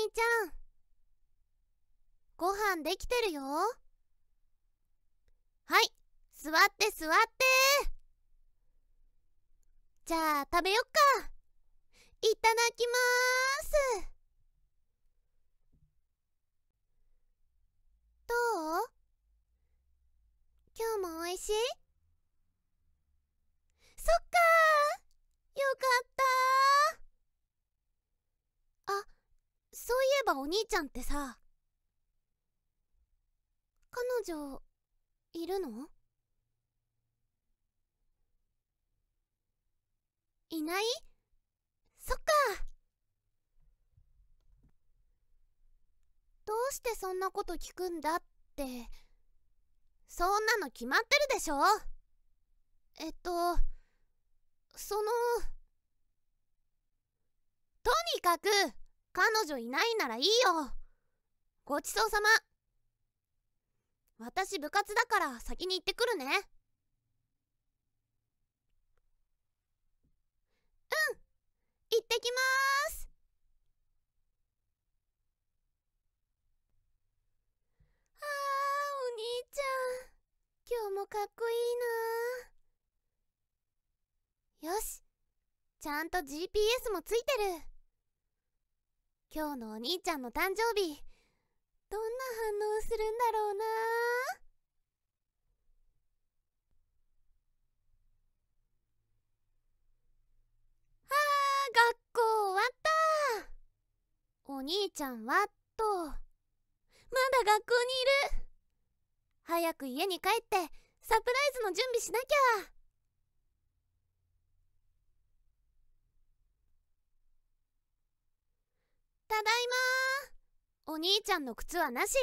兄ちゃん。ご飯できてるよ。はい、座って座ってじゃあ食べよっか。いただきまーす。どう今日も美味しいえばお兄ちゃんってさ彼女いるのいないそっかどうしてそんなこと聞くんだってそんなの決まってるでしょえっとそのとにかく彼女いないならいいよごちそうさま私部活だから先に行ってくるねうん行ってきますあーお兄ちゃん今日もかっこいいなよしちゃんと GPS もついてる今日のお兄ちゃんの誕生日どんな反応するんだろうなあー学校終わったお兄ちゃんはっとまだ学校にいる早く家に帰ってサプライズの準備しなきゃただいまお兄ちゃんの靴はなし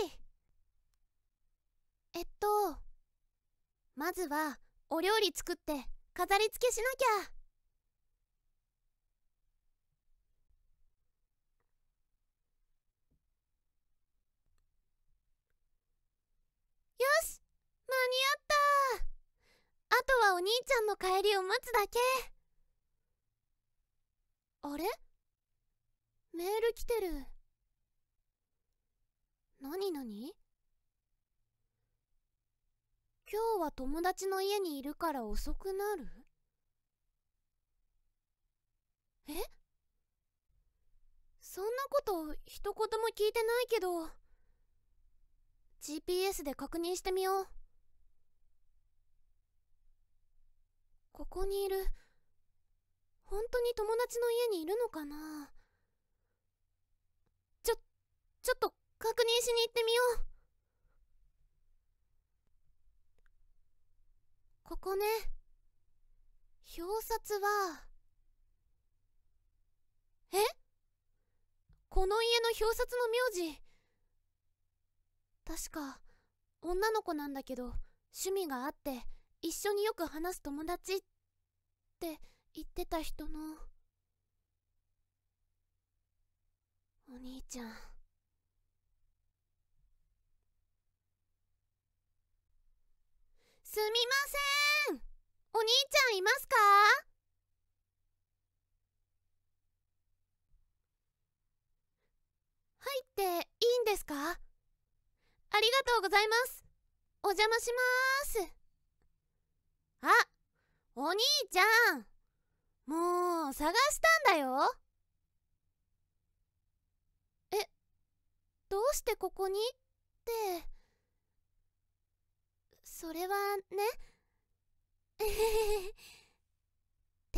えっとまずはお料理作って飾り付けしなきゃよし間に合ったあとはお兄ちゃんの帰りを待つだけあれメール来てる何何今日は友達の家にいるから遅くなるえそんなこと一言も聞いてないけど GPS で確認してみようここにいる本当に友達の家にいるのかなちょっと確認しに行ってみようここね表札はえこの家の表札の名字確か女の子なんだけど趣味があって一緒によく話す友達って言ってた人のお兄ちゃんすみませんお兄ちゃんいますか入っていいんですかありがとうございますお邪魔しますあお兄ちゃんもう探したんだよえどうしてここにってそれはね って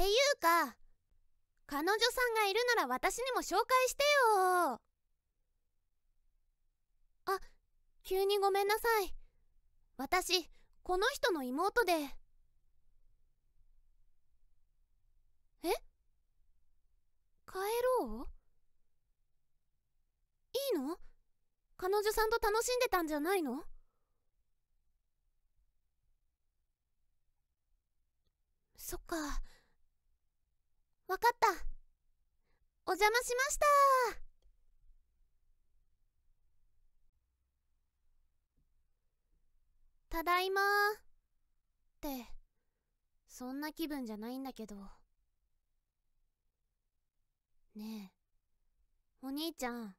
いうか彼女さんがいるなら私にも紹介してよあ急にごめんなさい私この人の妹でえ帰ろういいの彼女さんと楽しんでたんじゃないのそっか。わかった。お邪魔しました。ただいまって、そんな気分じゃないんだけど。ねえ、お兄ちゃん。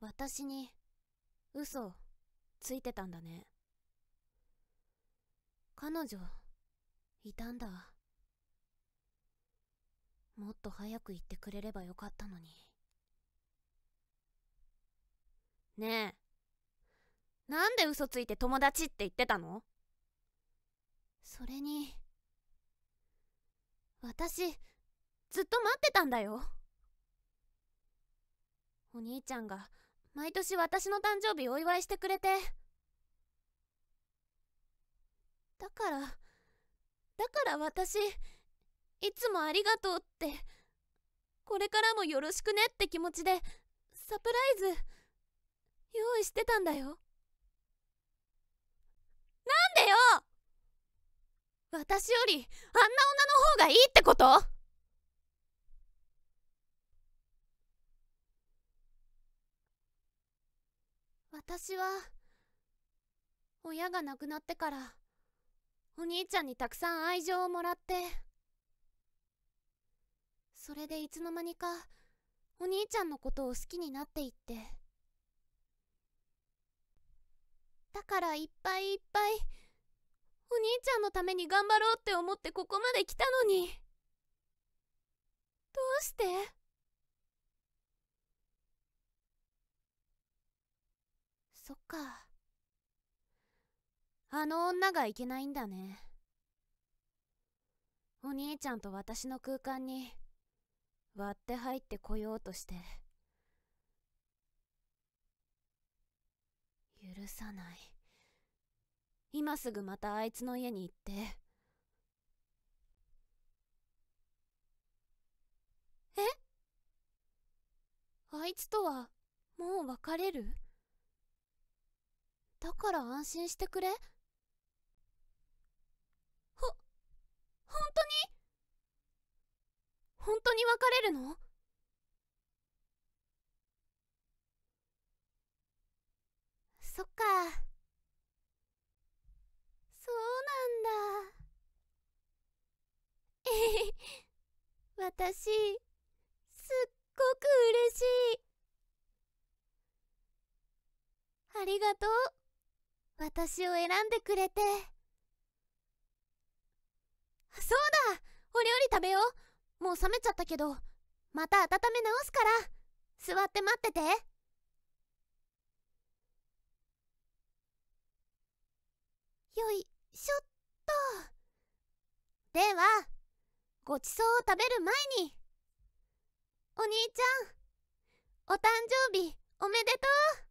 私に、嘘、ついてたんだね。彼女、いたんだ。もっと早く言ってくれればよかったのに。ねえ、なんで嘘ついて友達って言ってたのそれに、私、ずっと待ってたんだよ。お兄ちゃんが、毎年私の誕生日お祝いしてくれて。だから、だから私いつもありがとうってこれからもよろしくねって気持ちでサプライズ用意してたんだよなんでよ私よりあんな女の方がいいってこと私は親が亡くなってからお兄ちゃんにたくさん愛情をもらってそれでいつの間にかお兄ちゃんのことを好きになっていってだからいっぱいいっぱいお兄ちゃんのために頑張ろうって思ってここまで来たのにどうしてそっか。あの女がいけないんだねお兄ちゃんと私の空間に割って入ってこようとして許さない今すぐまたあいつの家に行ってえあいつとはもう別れるだから安心してくれ本当に本当に別れるのそっかそうなんだえ私すっごく嬉しいありがとう私を選んでくれて。そうだお料理食べようもう冷めちゃったけどまた温め直すから座って待っててよいしょっとではごちそうを食べる前にお兄ちゃんお誕生日おめでとう